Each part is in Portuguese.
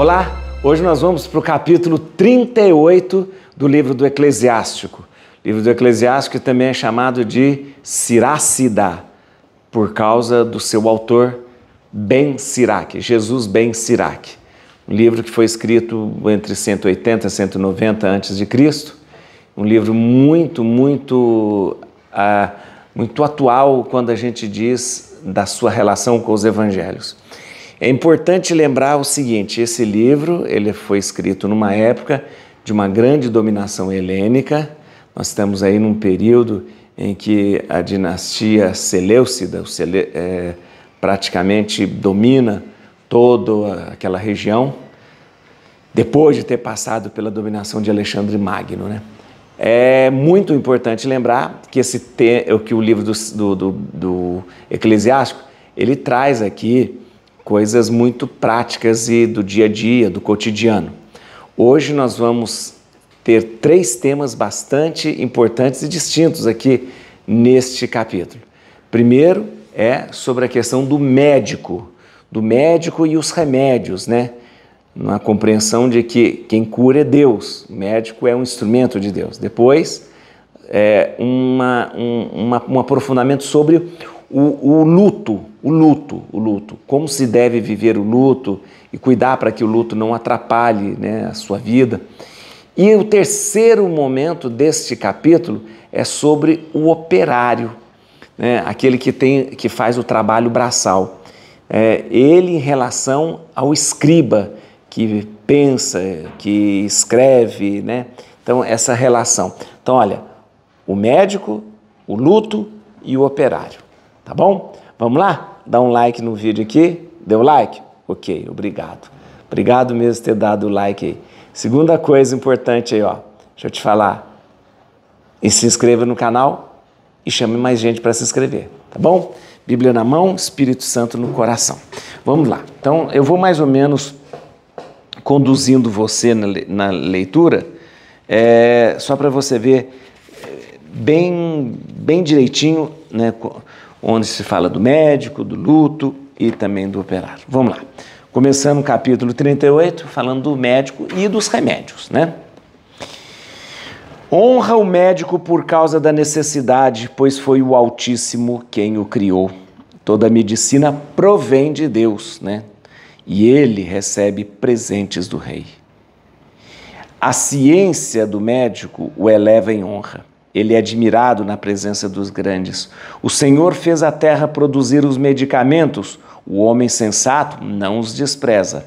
Olá, hoje nós vamos para o capítulo 38 do livro do Eclesiástico. O livro do Eclesiástico também é chamado de Siracida por causa do seu autor Ben Sirac, Jesus Ben Sirac. Um livro que foi escrito entre 180 e 190 a.C., um livro muito, muito, uh, muito atual quando a gente diz da sua relação com os evangelhos. É importante lembrar o seguinte, esse livro ele foi escrito numa época de uma grande dominação helênica. Nós estamos aí num período em que a dinastia Seleucida Sele, é, praticamente domina toda aquela região, depois de ter passado pela dominação de Alexandre Magno. Né? É muito importante lembrar que, esse te, que o livro do, do, do, do Eclesiástico ele traz aqui coisas muito práticas e do dia a dia, do cotidiano. Hoje nós vamos ter três temas bastante importantes e distintos aqui neste capítulo. Primeiro é sobre a questão do médico, do médico e os remédios, né? Na compreensão de que quem cura é Deus, o médico é um instrumento de Deus. Depois, é uma, um, uma, um aprofundamento sobre o, o luto, o luto, o luto, como se deve viver o luto e cuidar para que o luto não atrapalhe né, a sua vida. E o terceiro momento deste capítulo é sobre o operário, né, aquele que, tem, que faz o trabalho braçal. É, ele em relação ao escriba, que pensa, que escreve, né? Então, essa relação. Então, olha, o médico, o luto e o operário. Tá bom? Vamos lá? Dá um like no vídeo aqui. Deu like? Ok, obrigado. Obrigado mesmo ter dado o like aí. Segunda coisa importante aí, ó. Deixa eu te falar. E se inscreva no canal e chame mais gente para se inscrever, tá bom? Bíblia na mão, Espírito Santo no coração. Vamos lá. Então, eu vou mais ou menos conduzindo você na, leitura, é, só para você ver é, bem, bem direitinho né, onde se fala do médico, do luto e também do operário. Vamos lá. Começando o capítulo 38, falando do médico e dos remédios, né? Honra o médico por causa da necessidade, pois foi o Altíssimo quem o criou. Toda a medicina provém de Deus, né? E ele recebe presentes do rei. A ciência do médico o eleva em honra. Ele é admirado na presença dos grandes. O Senhor fez a terra produzir os medicamentos, o homem sensato não os despreza.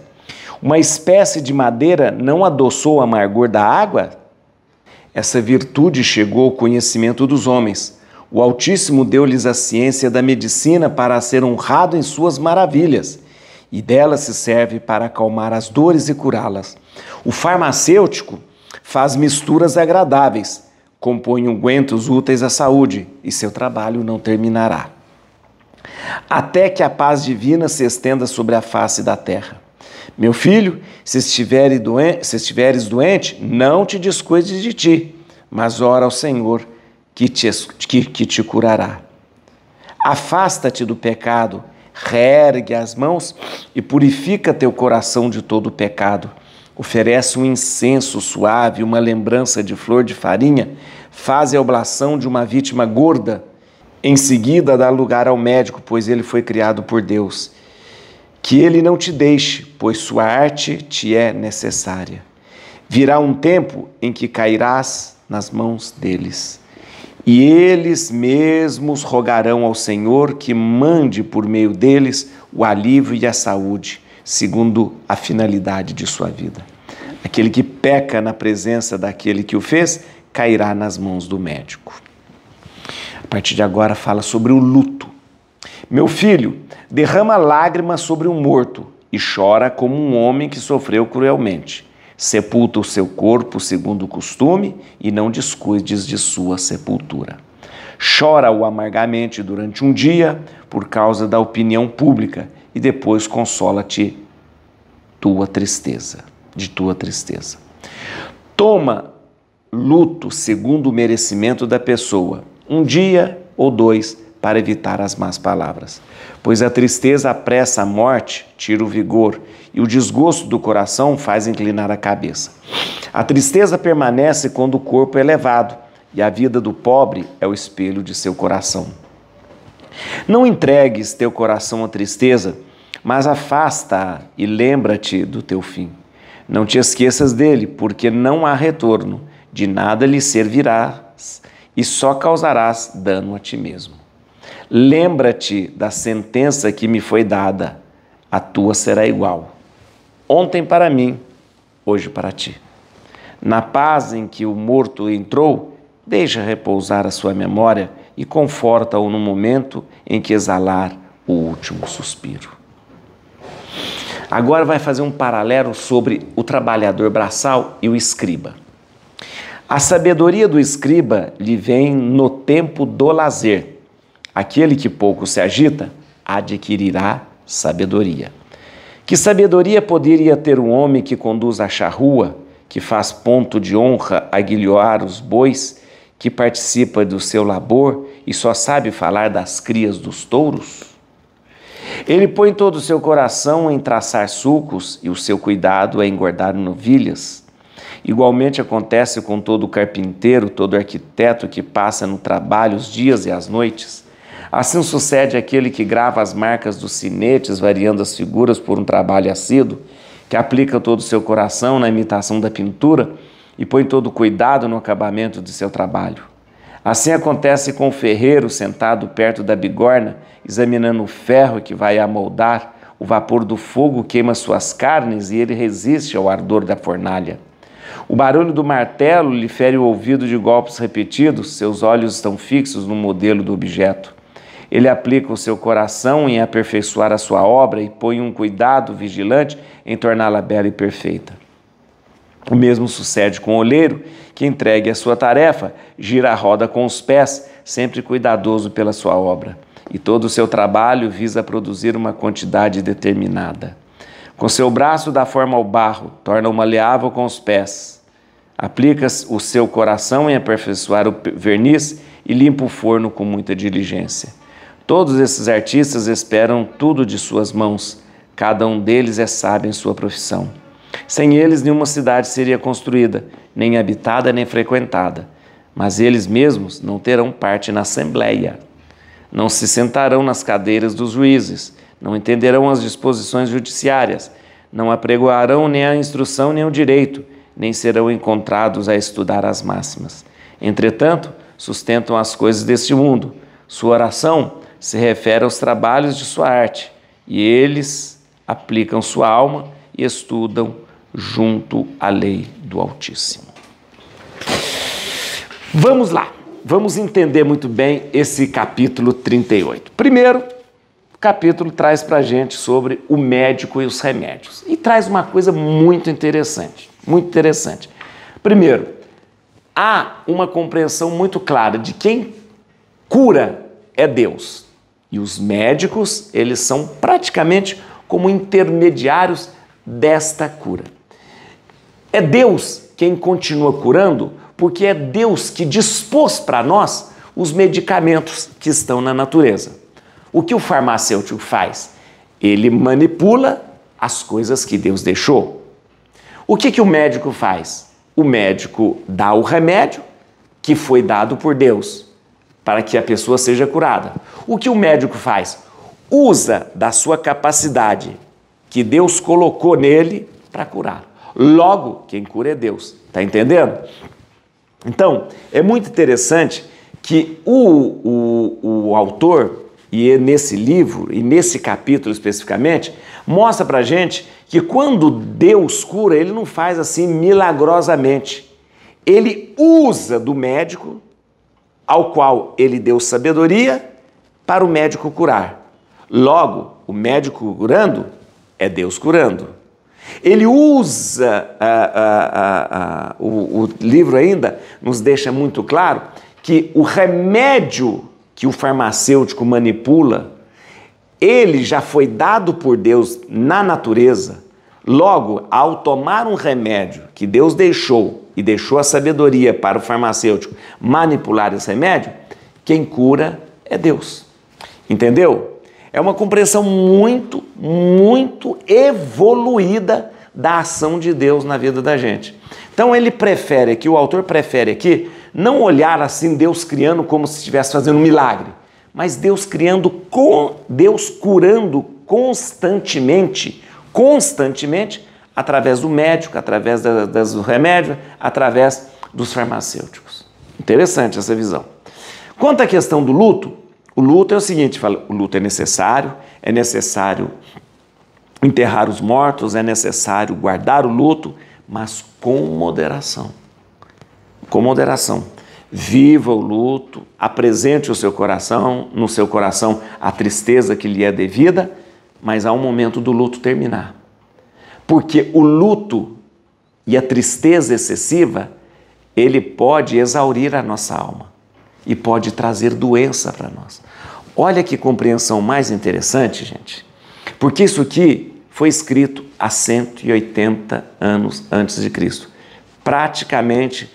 Uma espécie de madeira não adoçou o amargor da água? Essa virtude chegou ao conhecimento dos homens. O Altíssimo deu-lhes a ciência da medicina para ser honrado em suas maravilhas, e dela se serve para acalmar as dores e curá-las. O farmacêutico faz misturas agradáveis compõe ungüentos úteis à saúde, e seu trabalho não terminará. Até que a paz divina se estenda sobre a face da terra. Meu filho, se, estiver se estiveres doente, não te descuides de ti, mas ora ao Senhor, que te, que, que te curará. Afasta-te do pecado, reergue as mãos e purifica teu coração de todo o pecado oferece um incenso suave, uma lembrança de flor de farinha, faz a oblação de uma vítima gorda, em seguida dá lugar ao médico, pois ele foi criado por Deus. Que ele não te deixe, pois sua arte te é necessária. Virá um tempo em que cairás nas mãos deles. E eles mesmos rogarão ao Senhor que mande por meio deles o alívio e a saúde segundo a finalidade de sua vida. Aquele que peca na presença daquele que o fez cairá nas mãos do médico. A partir de agora, fala sobre o luto. Meu filho, derrama lágrimas sobre um morto e chora como um homem que sofreu cruelmente. Sepulta o seu corpo segundo o costume e não descuides de sua sepultura. Chora-o amargamente durante um dia por causa da opinião pública e depois consola-te tua tristeza, de tua tristeza. Toma luto segundo o merecimento da pessoa, um dia ou dois, para evitar as más palavras. Pois a tristeza apressa a morte, tira o vigor, e o desgosto do coração faz inclinar a cabeça. A tristeza permanece quando o corpo é elevado, e a vida do pobre é o espelho de seu coração. Não entregues teu coração à tristeza, mas afasta-a e lembra-te do teu fim. Não te esqueças dele, porque não há retorno, de nada lhe servirás e só causarás dano a ti mesmo. Lembra-te da sentença que me foi dada, a tua será igual. Ontem para mim, hoje para ti. Na paz em que o morto entrou, deixa repousar a sua memória e conforta-o no momento em que exalar o último suspiro. Agora vai fazer um paralelo sobre o trabalhador braçal e o escriba. A sabedoria do escriba lhe vem no tempo do lazer. Aquele que pouco se agita adquirirá sabedoria. Que sabedoria poderia ter um homem que conduz a charrua, que faz ponto de honra aguilhoar os bois, que participa do seu labor, e só sabe falar das crias dos touros? Ele põe todo o seu coração em traçar sulcos e o seu cuidado é engordar novilhas. Igualmente acontece com todo carpinteiro, todo arquiteto que passa no trabalho os dias e as noites. Assim sucede aquele que grava as marcas dos sinetes, variando as figuras por um trabalho assíduo, que aplica todo o seu coração na imitação da pintura e põe todo o cuidado no acabamento de seu trabalho. Assim acontece com o ferreiro sentado perto da bigorna, examinando o ferro que vai amoldar. O vapor do fogo queima suas carnes e ele resiste ao ardor da fornalha. O barulho do martelo lhe fere o ouvido de golpes repetidos, seus olhos estão fixos no modelo do objeto. Ele aplica o seu coração em aperfeiçoar a sua obra e põe um cuidado vigilante em torná-la bela e perfeita. O mesmo sucede com o oleiro, que entregue a sua tarefa, gira a roda com os pés, sempre cuidadoso pela sua obra, e todo o seu trabalho visa produzir uma quantidade determinada. Com seu braço dá forma ao barro, torna-o maleável com os pés. Aplica o seu coração em aperfeiçoar o verniz e limpa o forno com muita diligência. Todos esses artistas esperam tudo de suas mãos, cada um deles é sábio em sua profissão. Sem eles, nenhuma cidade seria construída, nem habitada, nem frequentada. Mas eles mesmos não terão parte na Assembleia. Não se sentarão nas cadeiras dos juízes, não entenderão as disposições judiciárias, não apregoarão nem a instrução nem o direito, nem serão encontrados a estudar as máximas. Entretanto, sustentam as coisas deste mundo. Sua oração se refere aos trabalhos de sua arte, e eles aplicam sua alma e estudam junto à lei do Altíssimo. Vamos lá, vamos entender muito bem esse capítulo 38. Primeiro, o capítulo traz para a gente sobre o médico e os remédios. E traz uma coisa muito interessante, muito interessante. Primeiro, há uma compreensão muito clara de quem cura é Deus. E os médicos, eles são praticamente como intermediários desta cura. É Deus quem continua curando, porque é Deus que dispôs para nós os medicamentos que estão na natureza. O que o farmacêutico faz? Ele manipula as coisas que Deus deixou. O que, que o médico faz? O médico dá o remédio que foi dado por Deus para que a pessoa seja curada. O que o médico faz? Usa da sua capacidade que Deus colocou nele para curar. Logo, quem cura é Deus. Está entendendo? Então, é muito interessante que o, o, o autor, e é nesse livro, e nesse capítulo especificamente, mostra para gente que quando Deus cura, ele não faz assim milagrosamente. Ele usa do médico, ao qual ele deu sabedoria, para o médico curar. Logo, o médico curando é Deus curando. Ele usa, ah, ah, ah, ah, o, o livro ainda nos deixa muito claro que o remédio que o farmacêutico manipula, ele já foi dado por Deus na natureza. Logo, ao tomar um remédio que Deus deixou e deixou a sabedoria para o farmacêutico manipular esse remédio, quem cura é Deus. Entendeu? É uma compreensão muito, muito evoluída da ação de Deus na vida da gente. Então ele prefere aqui, o autor prefere aqui, não olhar assim Deus criando como se estivesse fazendo um milagre, mas Deus criando com Deus curando constantemente, constantemente através do médico, através dos das, através dos farmacêuticos. Interessante essa visão. Quanto à questão do luto, o luto é o seguinte: fala, o luto é necessário, é necessário enterrar os mortos, é necessário guardar o luto, mas com moderação. Com moderação. Viva o luto, apresente o seu coração, no seu coração a tristeza que lhe é devida, mas há um momento do luto terminar. Porque o luto e a tristeza excessiva, ele pode exaurir a nossa alma e pode trazer doença para nós. Olha que compreensão mais interessante, gente. Porque isso aqui foi escrito há 180 anos antes de Cristo. Praticamente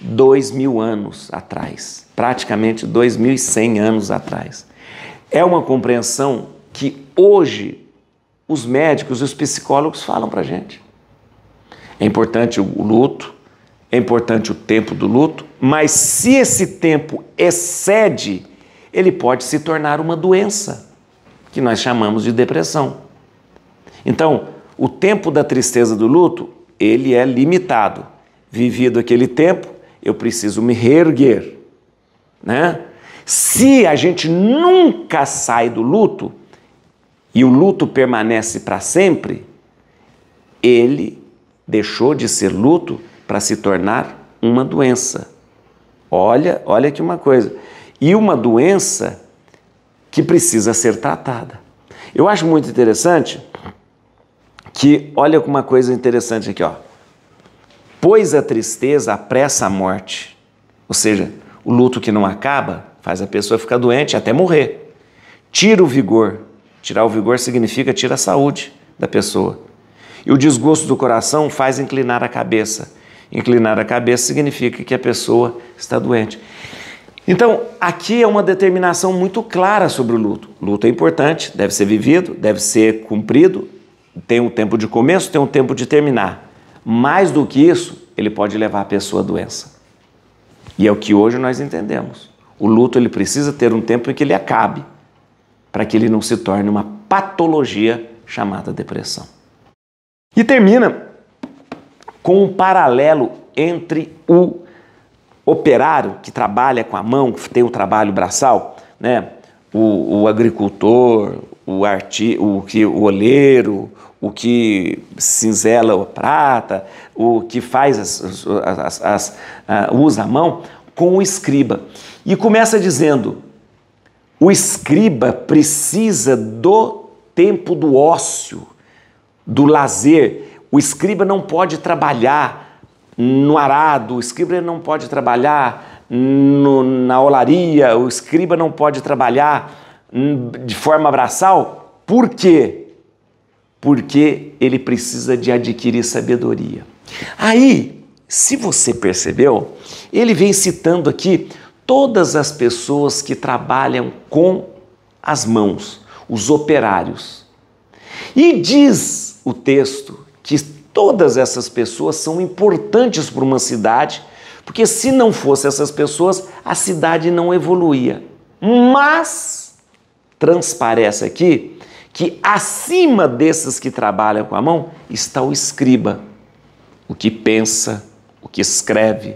dois mil anos atrás, praticamente dois mil e cem anos atrás. É uma compreensão que hoje os médicos e os psicólogos falam para gente. É importante o luto, é importante o tempo do luto, mas se esse tempo excede ele pode se tornar uma doença, que nós chamamos de depressão. Então, o tempo da tristeza do luto, ele é limitado. Vivido aquele tempo, eu preciso me reerguer, né? Se a gente nunca sai do luto e o luto permanece para sempre, ele deixou de ser luto para se tornar uma doença. Olha, olha que uma coisa e uma doença que precisa ser tratada. Eu acho muito interessante que olha uma coisa interessante aqui, ó. Pois a tristeza apressa a morte, ou seja, o luto que não acaba faz a pessoa ficar doente até morrer. Tira o vigor. Tirar o vigor significa tirar a saúde da pessoa. E o desgosto do coração faz inclinar a cabeça. Inclinar a cabeça significa que a pessoa está doente. Então, aqui é uma determinação muito clara sobre o luto. Luto é importante, deve ser vivido, deve ser cumprido, tem um tempo de começo, tem um tempo de terminar. Mais do que isso, ele pode levar a pessoa à doença. E é o que hoje nós entendemos. O luto ele precisa ter um tempo em que ele acabe, para que ele não se torne uma patologia chamada depressão. E termina com um paralelo entre o operário que trabalha com a mão, que tem o um trabalho braçal, né? O, o agricultor, o, arti o, que, o oleiro, o que cinzela a prata, o que faz as, as, as, as, ah, usa a mão, com o escriba. E começa dizendo: o escriba precisa do tempo do ócio, do lazer. O escriba não pode trabalhar, no arado, o escriba não pode trabalhar no, na olaria, o escriba não pode trabalhar hum, de forma braçal. Por quê? Porque ele precisa de adquirir sabedoria. Aí, se você percebeu, ele vem citando aqui todas as pessoas que trabalham com as mãos, os operários. E diz o texto que Todas essas pessoas são importantes para uma cidade, porque se não fossem essas pessoas, a cidade não evoluía. Mas transparece aqui que acima desses que trabalham com a mão está o escriba, o que pensa, o que escreve,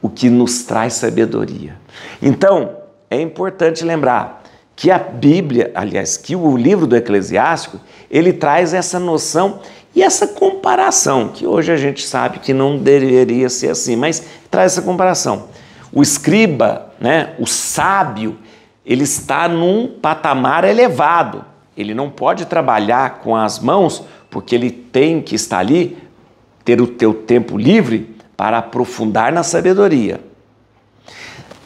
o que nos traz sabedoria. Então, é importante lembrar que a Bíblia, aliás, que o livro do Eclesiástico, ele traz essa noção e essa comparação, que hoje a gente sabe que não deveria ser assim, mas traz essa comparação. O escriba, né, o sábio, ele está num patamar elevado. Ele não pode trabalhar com as mãos, porque ele tem que estar ali, ter o teu tempo livre para aprofundar na sabedoria.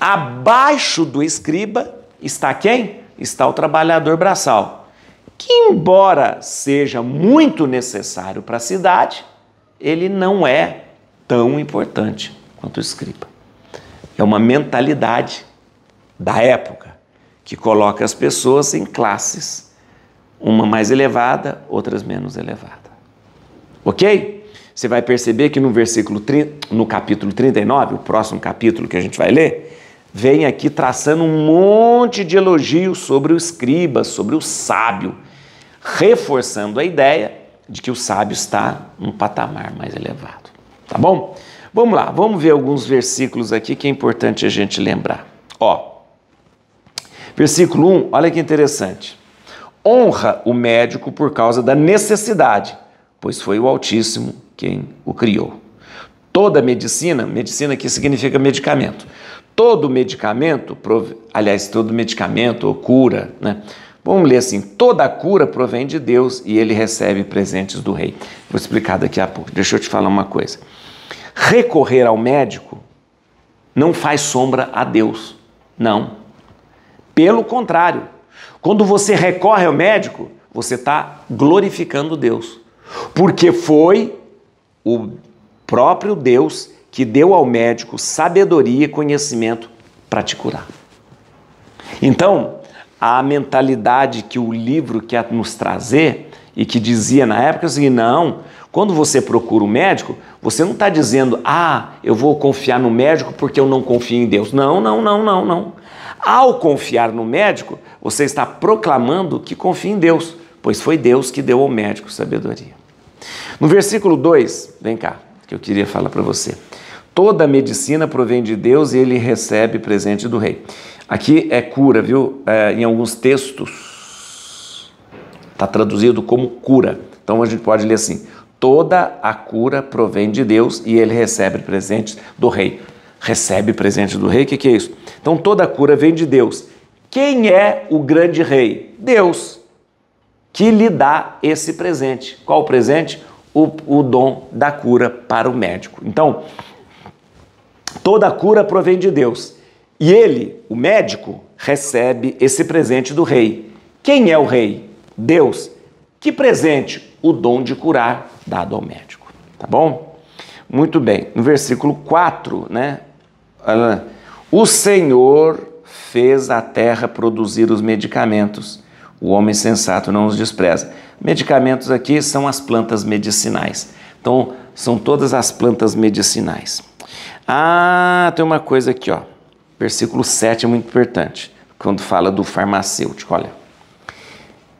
Abaixo do escriba está quem? Está o trabalhador braçal que, embora seja muito necessário para a cidade, ele não é tão importante quanto o escriba. É uma mentalidade da época que coloca as pessoas em classes, uma mais elevada, outras menos elevada. OK? Você vai perceber que no versículo 30, no capítulo 39, o próximo capítulo que a gente vai ler, vem aqui traçando um monte de elogios sobre o escriba, sobre o sábio reforçando a ideia de que o sábio está num patamar mais elevado. Tá bom? Vamos lá, vamos ver alguns versículos aqui que é importante a gente lembrar. Ó, versículo 1, olha que interessante. Honra o médico por causa da necessidade, pois foi o Altíssimo quem o criou. Toda medicina, medicina que significa medicamento. Todo medicamento, aliás, todo medicamento ou cura, né? Vamos ler assim: toda cura provém de Deus e ele recebe presentes do rei. Vou explicar daqui a pouco. Deixa eu te falar uma coisa. Recorrer ao médico não faz sombra a Deus. Não. Pelo contrário, quando você recorre ao médico, você está glorificando Deus. Porque foi o próprio Deus que deu ao médico sabedoria e conhecimento para te curar. Então, a mentalidade que o livro quer nos trazer e que dizia na época assim, não, quando você procura um médico, você não está dizendo, ah, eu vou confiar no médico porque eu não confio em Deus. Não, não, não, não, não. Ao confiar no médico, você está proclamando que confia em Deus, pois foi Deus que deu ao médico sabedoria. No versículo 2, vem cá, que eu queria falar para você. Toda medicina provém de Deus e ele recebe presente do rei. Aqui é cura, viu? É, em alguns textos está traduzido como cura. Então a gente pode ler assim: toda a cura provém de Deus e ele recebe presentes do rei. Recebe presente do rei, o que, que é isso? Então toda a cura vem de Deus. Quem é o grande rei? Deus, que lhe dá esse presente. Qual o presente? O, o dom da cura para o médico. Então, toda a cura provém de Deus e ele, o médico, recebe esse presente do rei. Quem é o rei? Deus. Que presente? O dom de curar dado ao médico. Tá bom? Muito bem. No versículo 4, né? O Senhor fez a terra produzir os medicamentos. O homem sensato não os despreza. Medicamentos aqui são as plantas medicinais. Então, são todas as plantas medicinais. Ah, tem uma coisa aqui, ó. Versículo 7 é muito importante, quando fala do farmacêutico, olha.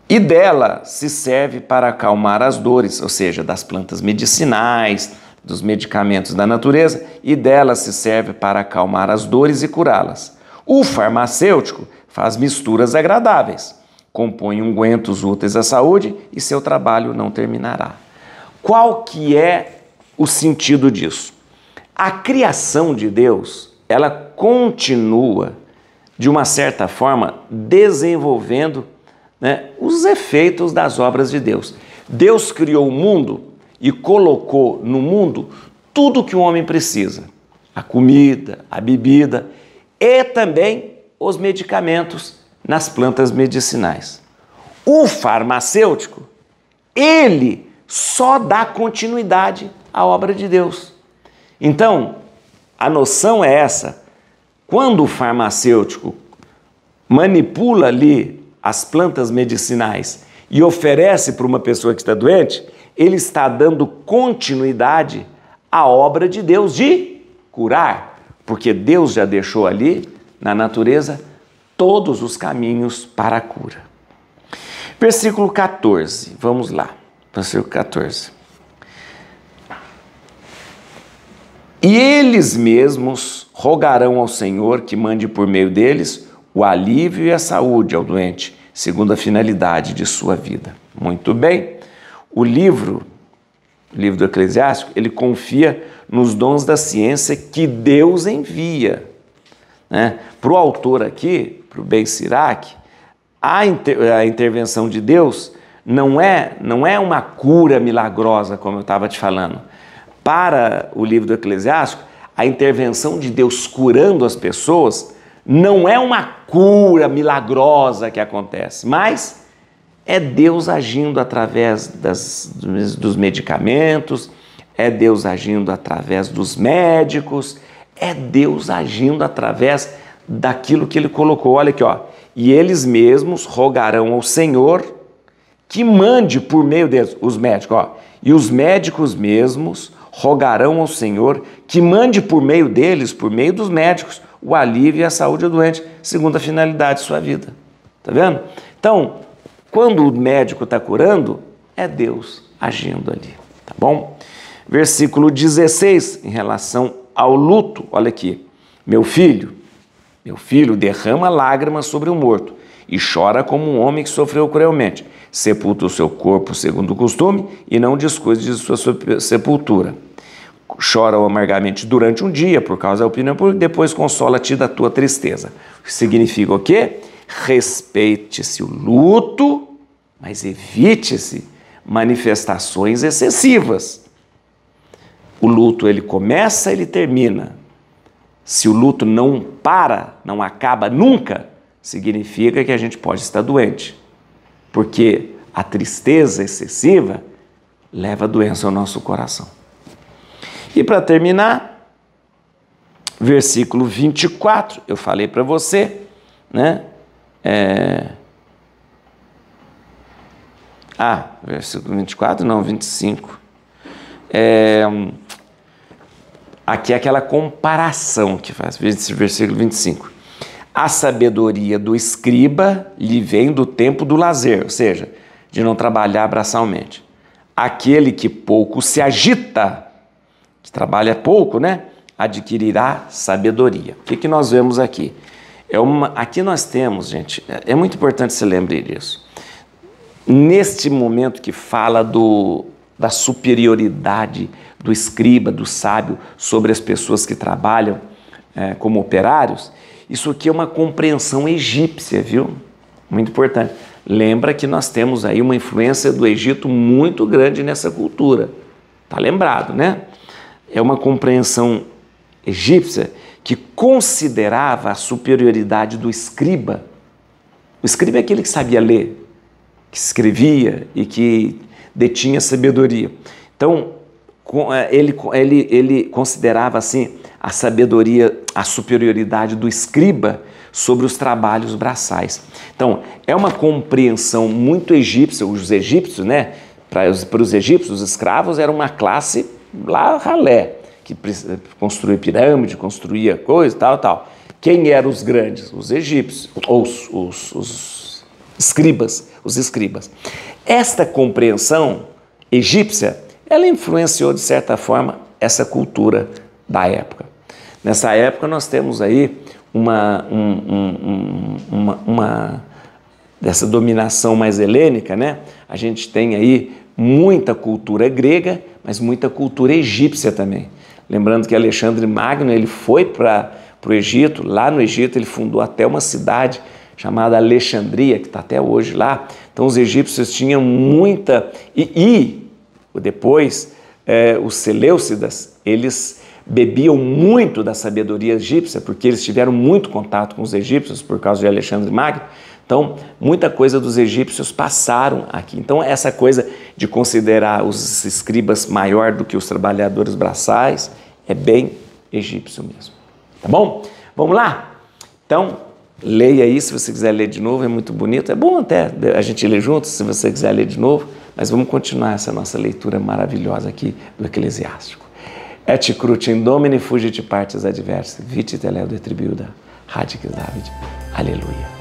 E dela se serve para acalmar as dores, ou seja, das plantas medicinais, dos medicamentos da natureza, e dela se serve para acalmar as dores e curá-las. O farmacêutico faz misturas agradáveis, compõe ungüentos úteis à saúde e seu trabalho não terminará. Qual que é o sentido disso? A criação de Deus ela continua, de uma certa forma, desenvolvendo né, os efeitos das obras de Deus. Deus criou o mundo e colocou no mundo tudo que o homem precisa: a comida, a bebida e também os medicamentos nas plantas medicinais. O farmacêutico, ele só dá continuidade à obra de Deus. Então, a noção é essa. Quando o farmacêutico manipula ali as plantas medicinais e oferece para uma pessoa que está doente, ele está dando continuidade à obra de Deus de curar, porque Deus já deixou ali na natureza todos os caminhos para a cura. Versículo 14, vamos lá. Versículo 14. E eles mesmos rogarão ao Senhor que mande por meio deles o alívio e a saúde ao doente, segundo a finalidade de sua vida. Muito bem. O livro, o livro do Eclesiástico, ele confia nos dons da ciência que Deus envia. Né? Para o autor aqui, para o Ben Sirac, a, inter a intervenção de Deus não é, não é uma cura milagrosa, como eu estava te falando para o livro do Eclesiástico, a intervenção de Deus curando as pessoas não é uma cura milagrosa que acontece, mas é Deus agindo através das, dos medicamentos, é Deus agindo através dos médicos, é Deus agindo através daquilo que ele colocou. Olha aqui, ó. E eles mesmos rogarão ao Senhor que mande por meio deles os médicos, ó. E os médicos mesmos rogarão ao Senhor que mande por meio deles, por meio dos médicos, o alívio e a saúde ao doente, segundo a finalidade de sua vida. Tá vendo? Então, quando o médico está curando, é Deus agindo ali, tá bom? Versículo 16, em relação ao luto, olha aqui. Meu filho, meu filho derrama lágrimas sobre o morto e chora como um homem que sofreu cruelmente. Sepulta o seu corpo segundo o costume e não descuide de sua sepultura chora amargamente durante um dia por causa da opinião pública, depois consola-te da tua tristeza. Significa o quê? Respeite-se o luto, mas evite-se manifestações excessivas. O luto ele começa, ele termina. Se o luto não para, não acaba nunca, significa que a gente pode estar doente. Porque a tristeza excessiva leva a doença ao nosso coração. E para terminar, versículo 24, eu falei para você, né? É... Ah, versículo 24, não, 25. É... Aqui é aquela comparação que faz, versículo 25. A sabedoria do escriba lhe vem do tempo do lazer, ou seja, de não trabalhar abraçalmente. Aquele que pouco se agita que trabalha pouco, né? Adquirirá sabedoria. O que, que nós vemos aqui? É uma, aqui nós temos, gente, é, é muito importante se lembre disso. Neste momento que fala do, da superioridade do escriba, do sábio, sobre as pessoas que trabalham é, como operários, isso aqui é uma compreensão egípcia, viu? Muito importante. Lembra que nós temos aí uma influência do Egito muito grande nessa cultura. Tá lembrado, né? é uma compreensão egípcia que considerava a superioridade do escriba. O escriba é aquele que sabia ler, que escrevia e que detinha sabedoria. Então, é, ele, ele, ele considerava assim a sabedoria, a superioridade do escriba sobre os trabalhos braçais. Então, é uma compreensão muito egípcia, os egípcios, né? Para os, para os egípcios, os escravos eram uma classe lá ralé, que construía pirâmide, construía coisa, tal, tal. Quem eram os grandes? Os egípcios, ou os, os, os escribas, os escribas. Esta compreensão egípcia, ela influenciou, de certa forma, essa cultura da época. Nessa época nós temos aí uma, um, um, um, uma, uma, dessa dominação mais helênica, né? A gente tem aí muita cultura é grega, mas muita cultura é egípcia também. Lembrando que Alexandre Magno ele foi para o Egito, lá no Egito ele fundou até uma cidade chamada Alexandria, que está até hoje lá. Então os egípcios tinham muita. E, e depois é, os Seleucidas, eles bebiam muito da sabedoria egípcia, porque eles tiveram muito contato com os egípcios por causa de Alexandre Magno. Então, muita coisa dos egípcios passaram aqui. Então, essa coisa de considerar os escribas maior do que os trabalhadores braçais é bem egípcio mesmo. Tá bom? Vamos lá? Então, leia aí se você quiser ler de novo, é muito bonito. É bom até a gente ler junto se você quiser ler de novo, mas vamos continuar essa nossa leitura maravilhosa aqui do Eclesiástico. Et crucem domine fugit partes adverse, vit teleo detribuda, radic David. Aleluia.